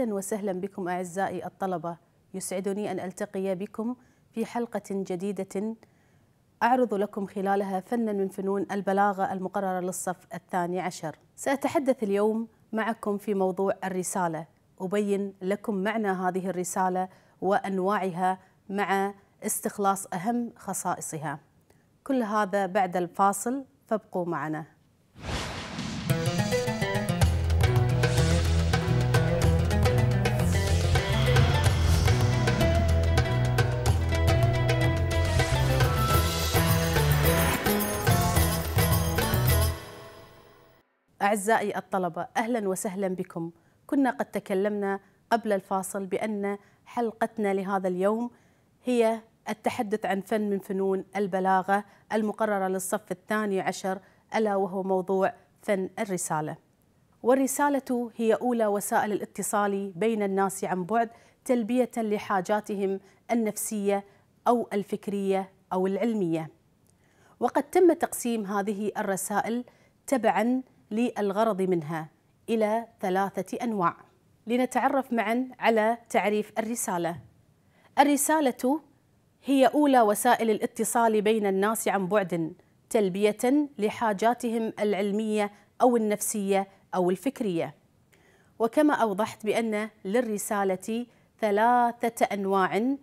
أهلا وسهلا بكم أعزائي الطلبة يسعدني أن ألتقي بكم في حلقة جديدة أعرض لكم خلالها فنا من فنون البلاغة المقررة للصف الثاني عشر سأتحدث اليوم معكم في موضوع الرسالة أبين لكم معنى هذه الرسالة وأنواعها مع استخلاص أهم خصائصها كل هذا بعد الفاصل فابقوا معنا أعزائي الطلبة أهلا وسهلا بكم كنا قد تكلمنا قبل الفاصل بأن حلقتنا لهذا اليوم هي التحدث عن فن من فنون البلاغة المقررة للصف الثاني عشر ألا وهو موضوع فن الرسالة والرسالة هي أولى وسائل الاتصال بين الناس عن بعد تلبية لحاجاتهم النفسية أو الفكرية أو العلمية وقد تم تقسيم هذه الرسائل تبعاً للغرض منها إلى ثلاثة أنواع لنتعرف معا على تعريف الرسالة الرسالة هي أولى وسائل الاتصال بين الناس عن بعد تلبية لحاجاتهم العلمية أو النفسية أو الفكرية وكما أوضحت بأن للرسالة ثلاثة أنواع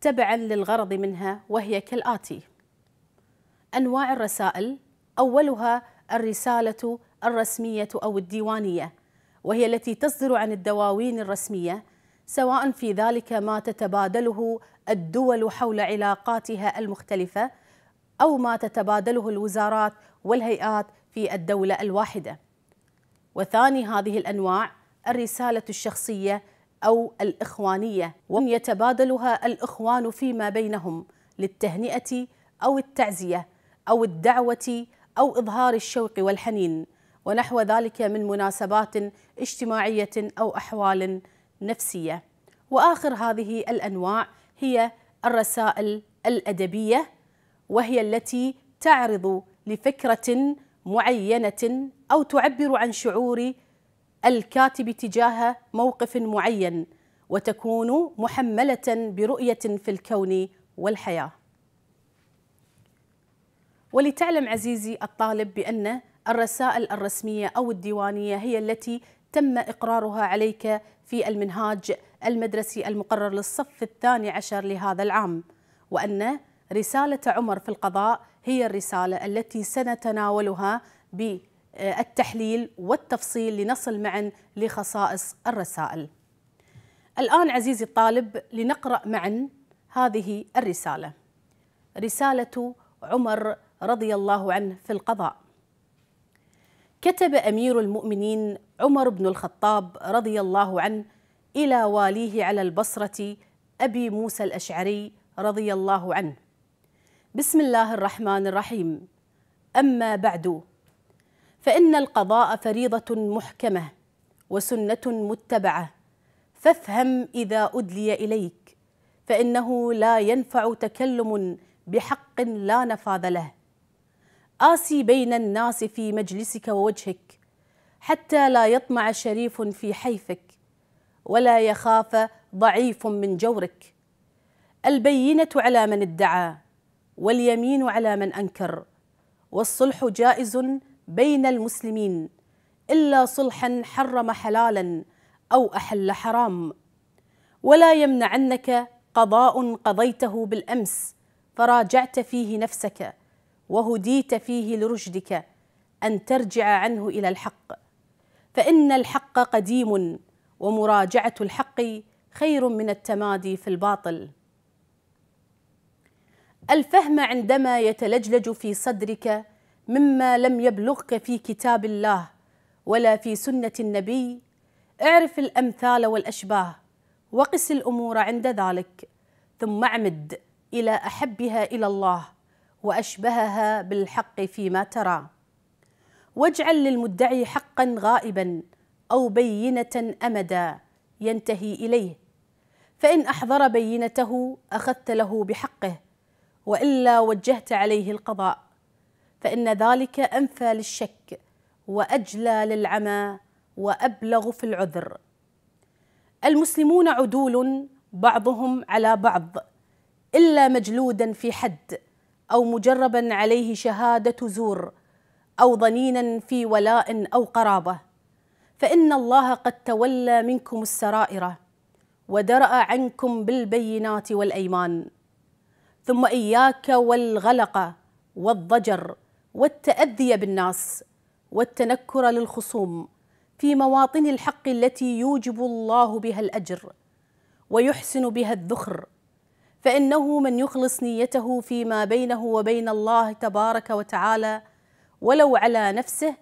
تبعا للغرض منها وهي كالآتي أنواع الرسائل أولها الرسالة الرسمية أو الديوانية وهي التي تصدر عن الدواوين الرسمية سواء في ذلك ما تتبادله الدول حول علاقاتها المختلفة أو ما تتبادله الوزارات والهيئات في الدولة الواحدة وثاني هذه الأنواع الرسالة الشخصية أو الإخوانية وهم يتبادلها الإخوان فيما بينهم للتهنئة أو التعزية أو الدعوة أو إظهار الشوق والحنين ونحو ذلك من مناسبات اجتماعية أو أحوال نفسية وآخر هذه الأنواع هي الرسائل الأدبية وهي التي تعرض لفكرة معينة أو تعبر عن شعور الكاتب تجاه موقف معين وتكون محملة برؤية في الكون والحياة ولتعلم عزيزي الطالب بأن الرسائل الرسمية أو الديوانية هي التي تم إقرارها عليك في المنهاج المدرسي المقرر للصف الثاني عشر لهذا العام وأن رسالة عمر في القضاء هي الرسالة التي سنتناولها بالتحليل والتفصيل لنصل معا لخصائص الرسائل الآن عزيزي الطالب لنقرأ معا هذه الرسالة رسالة عمر رضي الله عنه في القضاء كتب امير المؤمنين عمر بن الخطاب رضي الله عنه الى واليه على البصره ابي موسى الاشعري رضي الله عنه بسم الله الرحمن الرحيم اما بعد فان القضاء فريضه محكمه وسنه متبعه فافهم اذا ادلي اليك فانه لا ينفع تكلم بحق لا نفاذ له آسي بين الناس في مجلسك ووجهك حتى لا يطمع شريف في حيفك ولا يخاف ضعيف من جورك البينة على من ادعى واليمين على من أنكر والصلح جائز بين المسلمين إلا صلحا حرم حلالا أو أحل حرام ولا يمنعنك قضاء قضيته بالأمس فراجعت فيه نفسك وهديت فيه لرشدك أن ترجع عنه إلى الحق فإن الحق قديم ومراجعة الحق خير من التمادي في الباطل الفهم عندما يتلجلج في صدرك مما لم يبلغك في كتاب الله ولا في سنة النبي اعرف الأمثال والأشباه وقس الأمور عند ذلك ثم اعمد إلى أحبها إلى الله وأشبهها بالحق فيما ترى واجعل للمدعي حقا غائبا أو بينة أمدا ينتهي إليه فإن أحضر بينته أخذت له بحقه وإلا وجهت عليه القضاء فإن ذلك أنفى للشك وأجلى للعمى وأبلغ في العذر المسلمون عدول بعضهم على بعض إلا مجلودا في حد أو مجربا عليه شهادة زور أو ضنينا في ولاء أو قرابة فإن الله قد تولى منكم السرائر ودرأ عنكم بالبينات والأيمان ثم إياك والغلق والضجر والتأذي بالناس والتنكر للخصوم في مواطن الحق التي يوجب الله بها الأجر ويحسن بها الذخر فإنه من يخلص نيته فيما بينه وبين الله تبارك وتعالى ولو على نفسه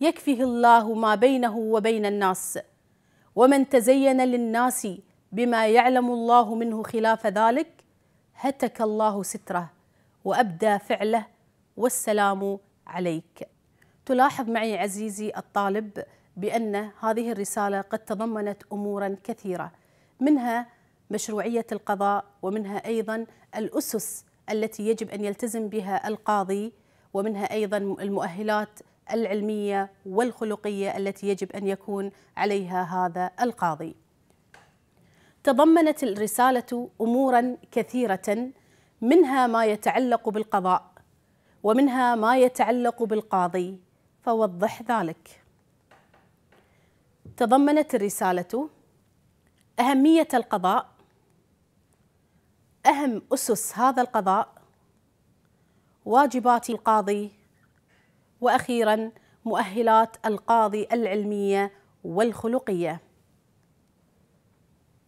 يكفيه الله ما بينه وبين الناس ومن تزين للناس بما يعلم الله منه خلاف ذلك هتك الله ستره وأبدى فعله والسلام عليك تلاحظ معي عزيزي الطالب بأن هذه الرسالة قد تضمنت أمورا كثيرة منها مشروعية القضاء ومنها أيضا الأسس التي يجب أن يلتزم بها القاضي ومنها أيضا المؤهلات العلمية والخلقية التي يجب أن يكون عليها هذا القاضي تضمنت الرسالة أمورا كثيرة منها ما يتعلق بالقضاء ومنها ما يتعلق بالقاضي فوضح ذلك تضمنت الرسالة أهمية القضاء أهم أسس هذا القضاء واجبات القاضي وأخيرا مؤهلات القاضي العلمية والخلقية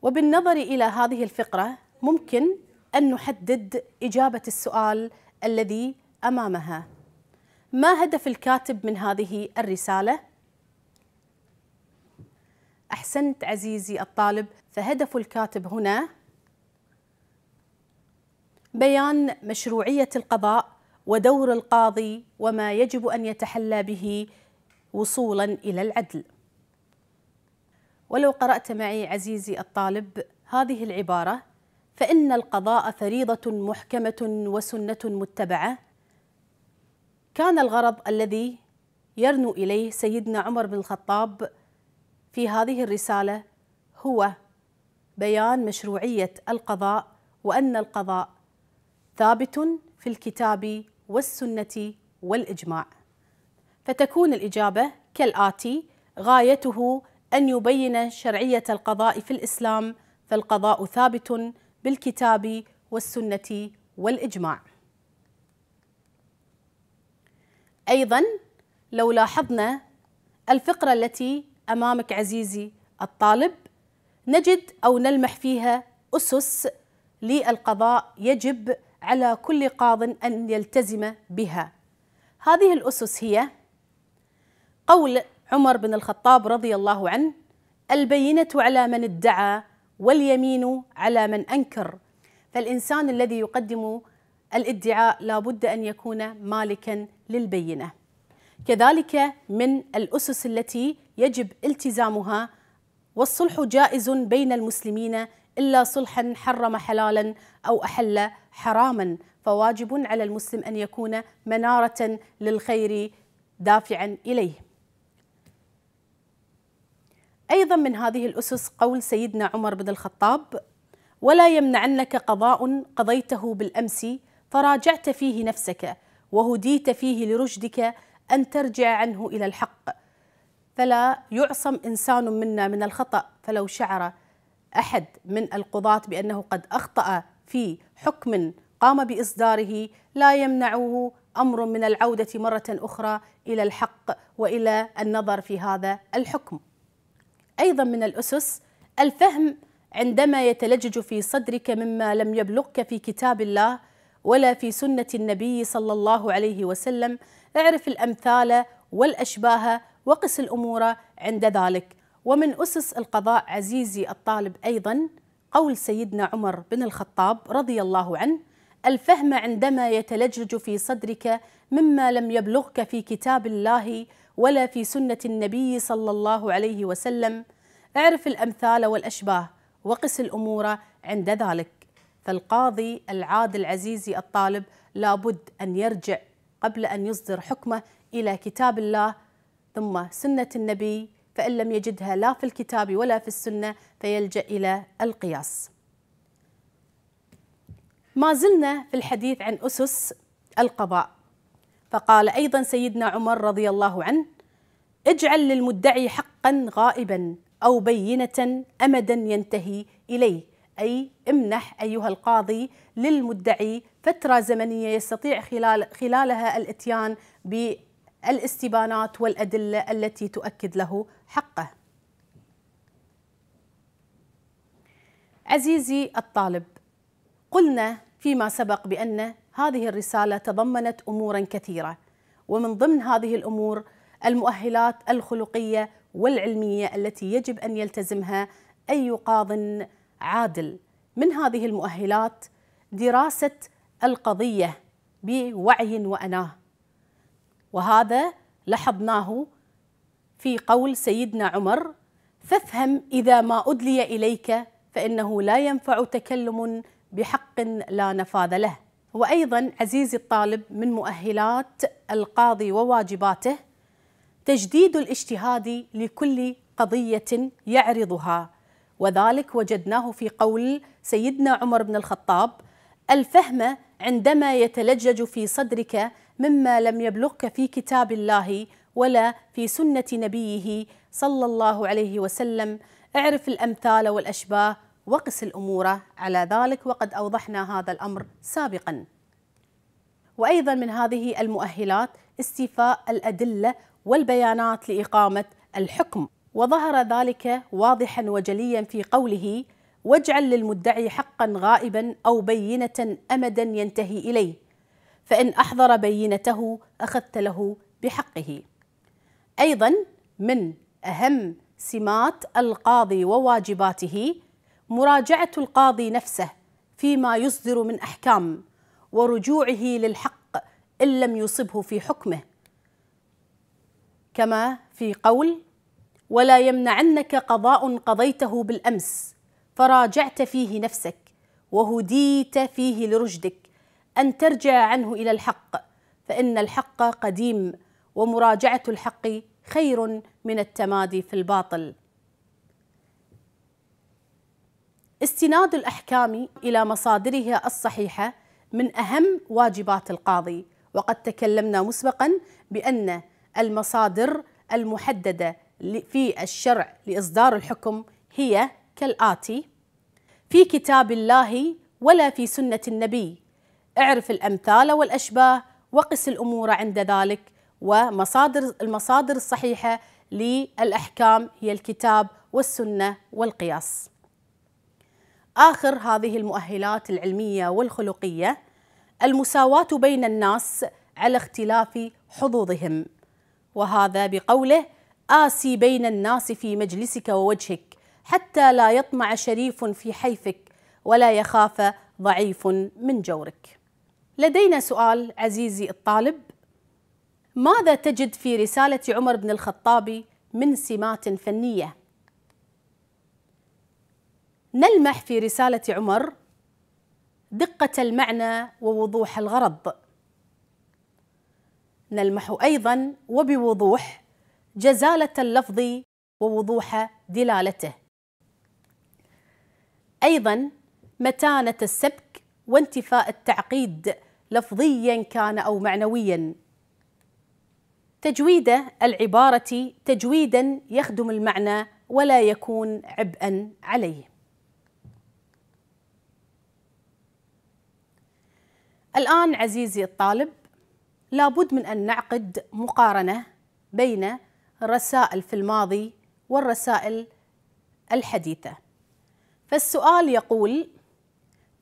وبالنظر إلى هذه الفقرة ممكن أن نحدد إجابة السؤال الذي أمامها ما هدف الكاتب من هذه الرسالة؟ أحسنت عزيزي الطالب فهدف الكاتب هنا بيان مشروعية القضاء ودور القاضي وما يجب أن يتحلى به وصولا إلى العدل ولو قرأت معي عزيزي الطالب هذه العبارة فإن القضاء فريضة محكمة وسنة متبعة كان الغرض الذي يرنو إليه سيدنا عمر بن الخطاب في هذه الرسالة هو بيان مشروعية القضاء وأن القضاء ثابت في الكتاب والسنة والإجماع فتكون الإجابة كالآتي غايته أن يبين شرعية القضاء في الإسلام فالقضاء ثابت بالكتاب والسنة والإجماع أيضا لو لاحظنا الفقرة التي أمامك عزيزي الطالب نجد أو نلمح فيها أسس للقضاء يجب على كل قاض أن يلتزم بها هذه الأسس هي قول عمر بن الخطاب رضي الله عنه البينة على من ادعى واليمين على من أنكر فالإنسان الذي يقدم الادعاء لابد أن يكون مالكا للبينة كذلك من الأسس التي يجب التزامها والصلح جائز بين المسلمين إلا صلحا حرم حلالا أو أحل حراما فواجب على المسلم أن يكون منارة للخير دافعا إليه أيضا من هذه الأسس قول سيدنا عمر بن الخطاب ولا يمنعنك قضاء قضيته بالأمس فراجعت فيه نفسك وهديت فيه لرشدك أن ترجع عنه إلى الحق فلا يعصم إنسان منا من الخطأ فلو شعر أحد من القضاة بأنه قد أخطأ في حكم قام بإصداره لا يمنعه أمر من العودة مرة أخرى إلى الحق وإلى النظر في هذا الحكم. أيضا من الأسس الفهم عندما يتلجج في صدرك مما لم يبلغك في كتاب الله ولا في سنة النبي صلى الله عليه وسلم، اعرف الأمثال والأشباه وقس الأمور عند ذلك. ومن أسس القضاء عزيزي الطالب أيضا قول سيدنا عمر بن الخطاب رضي الله عنه الفهم عندما يتلجلج في صدرك مما لم يبلغك في كتاب الله ولا في سنة النبي صلى الله عليه وسلم اعرف الأمثال والأشباه وقس الأمور عند ذلك فالقاضي العادل عزيزي الطالب لابد أن يرجع قبل أن يصدر حكمه إلى كتاب الله ثم سنة النبي فإن لم يجدها لا في الكتاب ولا في السنة فيلجأ إلى القياس ما زلنا في الحديث عن أسس القضاء فقال أيضا سيدنا عمر رضي الله عنه اجعل للمدعي حقا غائبا أو بينة أمدا ينتهي إليه أي امنح أيها القاضي للمدعي فترة زمنية يستطيع خلال خلالها الاتيان ب الاستبانات والأدلة التي تؤكد له حقه عزيزي الطالب قلنا فيما سبق بأن هذه الرسالة تضمنت أمورا كثيرة ومن ضمن هذه الأمور المؤهلات الخلقية والعلمية التي يجب أن يلتزمها أي قاض عادل من هذه المؤهلات دراسة القضية بوعي وأناه وهذا لاحظناه في قول سيدنا عمر فافهم إذا ما أدلي إليك فإنه لا ينفع تكلم بحق لا نفاذ له وأيضا عزيزي الطالب من مؤهلات القاضي وواجباته تجديد الاجتهاد لكل قضية يعرضها وذلك وجدناه في قول سيدنا عمر بن الخطاب الفهم عندما يتلجج في صدرك مما لم يبلغك في كتاب الله ولا في سنة نبيه صلى الله عليه وسلم اعرف الأمثال والأشباه وقس الأمور على ذلك وقد أوضحنا هذا الأمر سابقا وأيضا من هذه المؤهلات استيفاء الأدلة والبيانات لإقامة الحكم وظهر ذلك واضحا وجليا في قوله واجعل للمدعي حقا غائبا أو بينة أمدا ينتهي إليه فإن أحضر بينته أخذت له بحقه أيضا من أهم سمات القاضي وواجباته مراجعة القاضي نفسه فيما يصدر من أحكام ورجوعه للحق إن لم يصبه في حكمه كما في قول ولا يمنعنك قضاء قضيته بالأمس فراجعت فيه نفسك وهديت فيه لرشدك أن ترجع عنه إلى الحق فإن الحق قديم ومراجعة الحق خير من التمادي في الباطل استناد الأحكام إلى مصادرها الصحيحة من أهم واجبات القاضي وقد تكلمنا مسبقا بأن المصادر المحددة في الشرع لإصدار الحكم هي كالآتي في كتاب الله ولا في سنة النبي اعرف الأمثال والأشباه وقس الأمور عند ذلك ومصادر المصادر الصحيحة للأحكام هي الكتاب والسنة والقياس آخر هذه المؤهلات العلمية والخلقية المساواة بين الناس على اختلاف حظوظهم وهذا بقوله آسي بين الناس في مجلسك ووجهك حتى لا يطمع شريف في حيفك ولا يخاف ضعيف من جورك لدينا سؤال عزيزي الطالب ماذا تجد في رسالة عمر بن الخطاب من سمات فنية؟ نلمح في رسالة عمر دقة المعنى ووضوح الغرض. نلمح أيضا وبوضوح جزالة اللفظ ووضوح دلالته. أيضا متانة السبك وانتفاء التعقيد لفظيا كان أو معنويا تجويد العبارة تجويدا يخدم المعنى ولا يكون عبئا عليه الآن عزيزي الطالب لابد من أن نعقد مقارنة بين الرسائل في الماضي والرسائل الحديثة فالسؤال يقول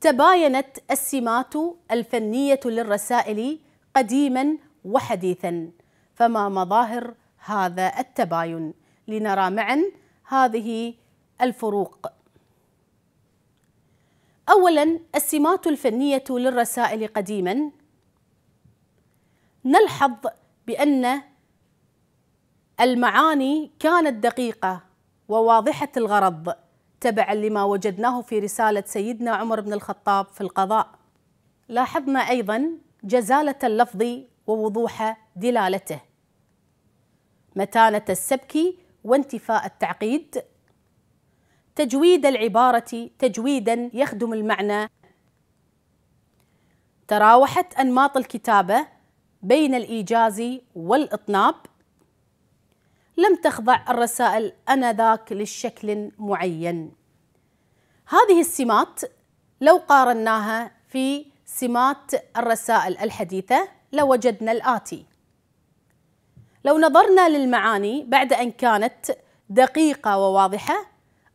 تباينت السمات الفنية للرسائل قديما وحديثا فما مظاهر هذا التباين لنرى معا هذه الفروق اولا السمات الفنيه للرسائل قديما نلحظ بان المعاني كانت دقيقه وواضحه الغرض تبعا لما وجدناه في رسالة سيدنا عمر بن الخطاب في القضاء لاحظنا أيضا جزالة اللفظ ووضوح دلالته متانة السبك وانتفاء التعقيد تجويد العبارة تجويدا يخدم المعنى تراوحت أنماط الكتابة بين الإيجاز والإطناب لم تخضع الرسائل انذاك للشكل معين. هذه السمات لو قارناها في سمات الرسائل الحديثه لوجدنا الاتي. لو نظرنا للمعاني بعد ان كانت دقيقه وواضحه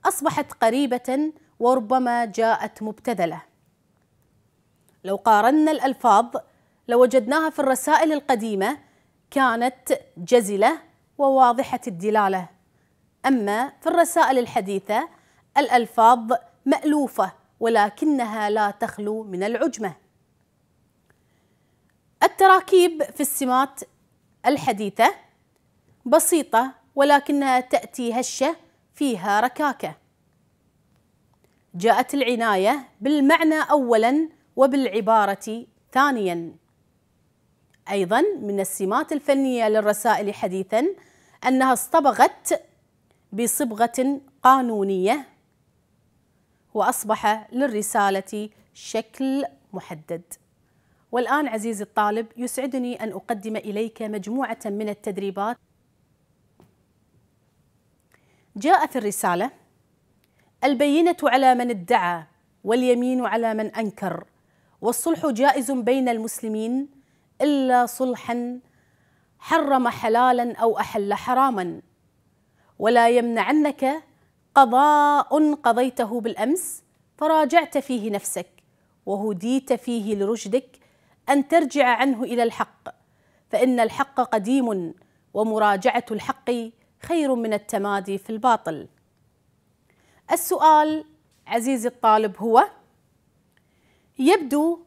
اصبحت قريبه وربما جاءت مبتذله. لو قارنا الالفاظ لوجدناها في الرسائل القديمه كانت جزله وواضحة الدلالة أما في الرسائل الحديثة الألفاظ مألوفة ولكنها لا تخلو من العجمة التراكيب في السمات الحديثة بسيطة ولكنها تأتي هشة فيها ركاكة جاءت العناية بالمعنى أولاً وبالعبارة ثانياً أيضاً من السمات الفنية للرسائل حديثاً أنها اصطبغت بصبغة قانونية وأصبح للرسالة شكل محدد والآن عزيزي الطالب يسعدني أن أقدم إليك مجموعة من التدريبات جاء في الرسالة البينة على من ادعى واليمين على من أنكر والصلح جائز بين المسلمين إلا صلحا حرم حلالا او احل حراما ولا يمنعنك قضاء قضيته بالامس فراجعت فيه نفسك وهديت فيه لرشدك ان ترجع عنه الى الحق فان الحق قديم ومراجعه الحق خير من التمادي في الباطل السؤال عزيزي الطالب هو يبدو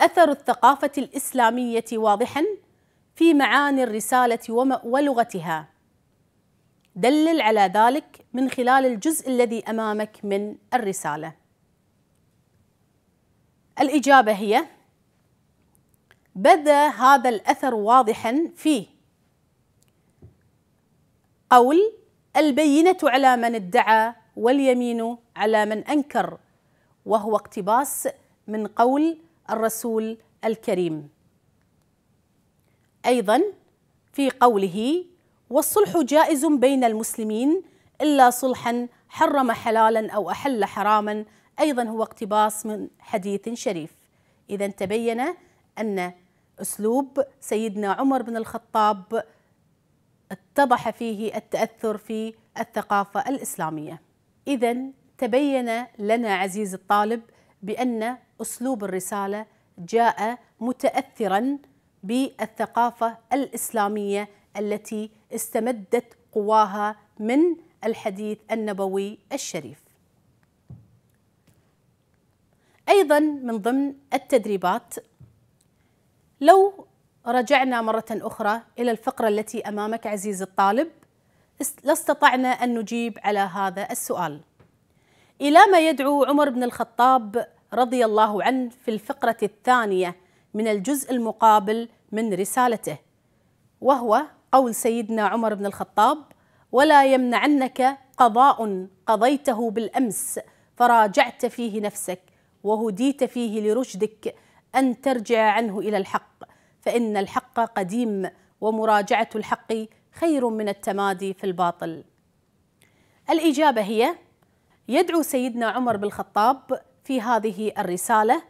اثر الثقافه الاسلاميه واضحا في معاني الرسالة ولغتها دلل على ذلك من خلال الجزء الذي أمامك من الرسالة الإجابة هي بدا هذا الأثر واضحا في قول البينة على من ادعى واليمين على من أنكر وهو اقتباس من قول الرسول الكريم أيضا في قوله والصلح جائز بين المسلمين إلا صلحا حرم حلالا أو أحل حراما أيضا هو اقتباس من حديث شريف إذا تبين أن أسلوب سيدنا عمر بن الخطاب اتضح فيه التأثر في الثقافة الإسلامية إذا تبين لنا عزيز الطالب بأن أسلوب الرسالة جاء متأثرا بالثقافة الإسلامية التي استمدت قواها من الحديث النبوي الشريف أيضا من ضمن التدريبات لو رجعنا مرة أخرى إلى الفقرة التي أمامك عزيزي الطالب لاستطعنا أن نجيب على هذا السؤال إلى ما يدعو عمر بن الخطاب رضي الله عنه في الفقرة الثانية من الجزء المقابل من رسالته وهو قول سيدنا عمر بن الخطاب ولا يمنعنك قضاء قضيته بالامس فراجعت فيه نفسك وهديت فيه لرشدك ان ترجع عنه الى الحق فان الحق قديم ومراجعه الحق خير من التمادي في الباطل الاجابه هي يدعو سيدنا عمر بن الخطاب في هذه الرساله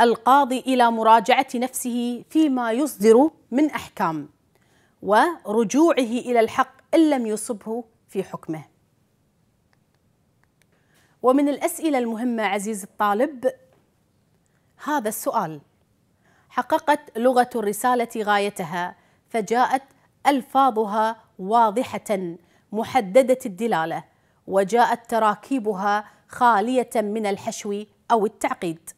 القاضي إلى مراجعة نفسه فيما يصدر من أحكام ورجوعه إلى الحق إن لم يصبه في حكمه ومن الأسئلة المهمة عزيز الطالب هذا السؤال حققت لغة الرسالة غايتها فجاءت ألفاظها واضحة محددة الدلالة وجاءت تراكيبها خالية من الحشو أو التعقيد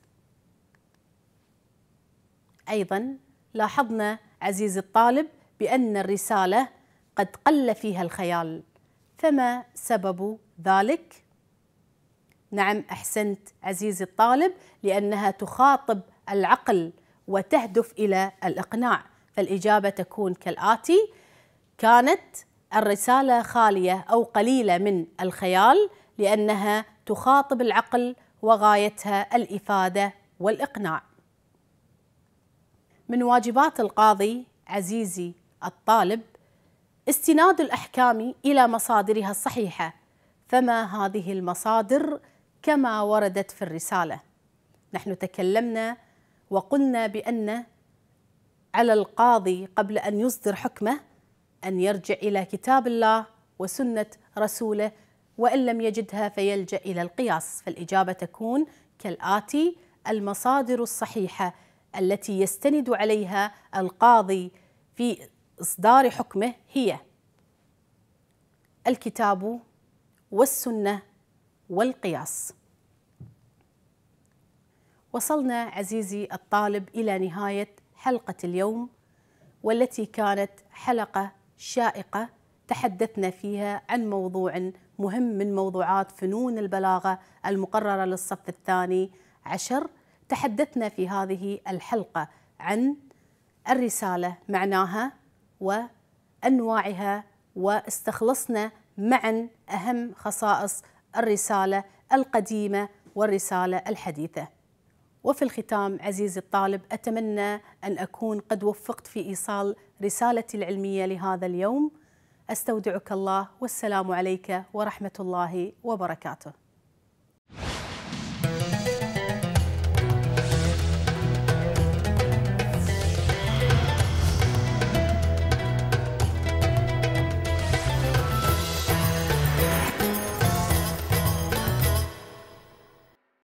أيضا لاحظنا عزيزي الطالب بأن الرسالة قد قل فيها الخيال فما سبب ذلك؟ نعم أحسنت عزيزي الطالب لأنها تخاطب العقل وتهدف إلى الإقناع فالإجابة تكون كالآتي كانت الرسالة خالية أو قليلة من الخيال لأنها تخاطب العقل وغايتها الإفادة والإقناع من واجبات القاضي عزيزي الطالب استناد الأحكام إلى مصادرها الصحيحة فما هذه المصادر كما وردت في الرسالة نحن تكلمنا وقلنا بأن على القاضي قبل أن يصدر حكمه أن يرجع إلى كتاب الله وسنة رسوله وإن لم يجدها فيلجأ إلى القياس فالإجابة تكون كالآتي المصادر الصحيحة التي يستند عليها القاضي في إصدار حكمه هي الكتاب والسنة والقياس وصلنا عزيزي الطالب إلى نهاية حلقة اليوم والتي كانت حلقة شائقة تحدثنا فيها عن موضوع مهم من موضوعات فنون البلاغة المقررة للصف الثاني عشر تحدثنا في هذه الحلقه عن الرساله معناها وانواعها واستخلصنا معا اهم خصائص الرساله القديمه والرساله الحديثه. وفي الختام عزيزي الطالب اتمنى ان اكون قد وفقت في ايصال رسالتي العلميه لهذا اليوم. استودعك الله والسلام عليك ورحمه الله وبركاته.